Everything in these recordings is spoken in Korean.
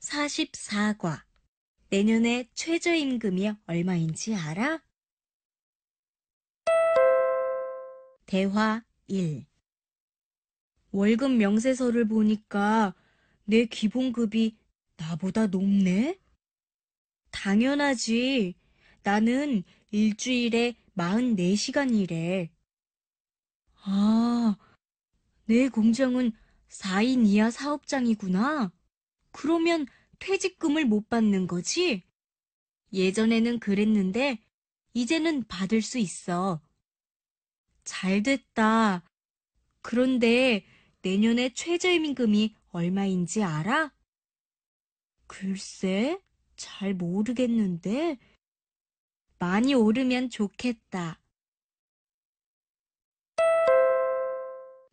44과 내년에 최저임금이 얼마인지 알아? 대화 1 월급 명세서를 보니까 내 기본급이 나보다 높네? 당연하지. 나는 일주일에 44시간 일해. 아, 내 공장은 4인 이하 사업장이구나. 그러면 퇴직금을 못 받는 거지? 예전에는 그랬는데 이제는 받을 수 있어. 잘 됐다. 그런데 내년에 최저임금이 얼마인지 알아? 글쎄, 잘 모르겠는데 많이 오르면 좋겠다.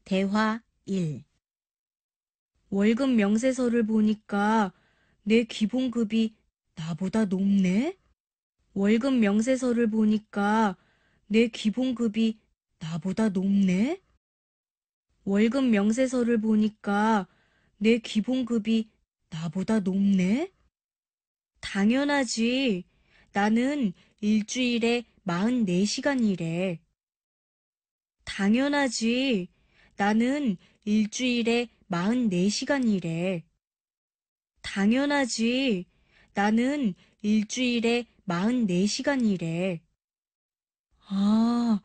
대화 1 월급 명세서를 보니까 내 기본급이 나보다 높네? 월급 명세서를 보니까 내 기본급이 나보다 높네? 월급 명세서를 보니까 내 기본급이 나보다 높네? 당연하지. 나는 일주일에 44시간 일해. 당연하지. 나는 일주일에 44시간 일해. 당연하지. 나는 일주일에 44시간 일해. 아,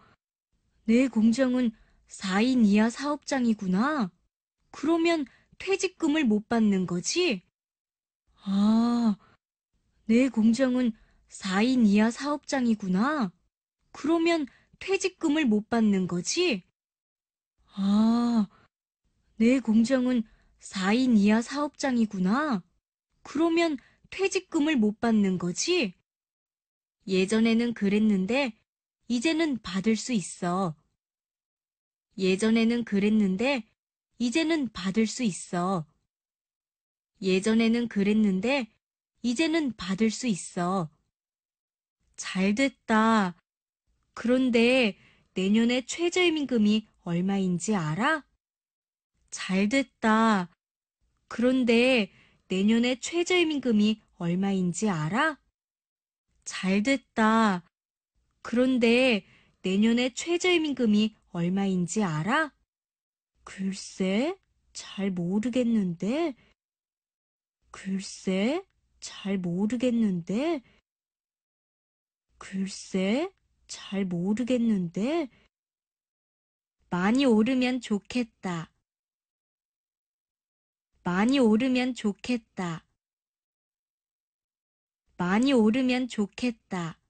내 공장은 4인 이하 사업장이구나. 그러면 퇴직금을 못 받는 거지? 아, 내 공장은 4인 이하 사업장이구나. 그러면 퇴직금을 못 받는 거지? 아, 내 공장은 4인 이하 사업장이구나. 그러면 퇴직금을 못 받는 거지? 예전에는 그랬는데 이제는 받을 수 있어. 예전에는 그랬는데 이제는 받을 수 있어. 예전에는 그랬는데 이제는 받을 수 있어. 잘 됐다. 그런데 내년에 최저임금이 얼마인지 알아? 잘 됐다. 그런데 내년에 최저임금이 얼마인지 알아? 잘 됐다. 그런데 내년에 최저임금이 얼마인지 알아? 글쎄, 잘 모르겠는데. 글쎄, 잘 모르겠는데. 글쎄, 잘 모르겠는데. 많이 오르면 좋겠다. 많이 오르면 좋겠다. 많이 오르면 좋겠다.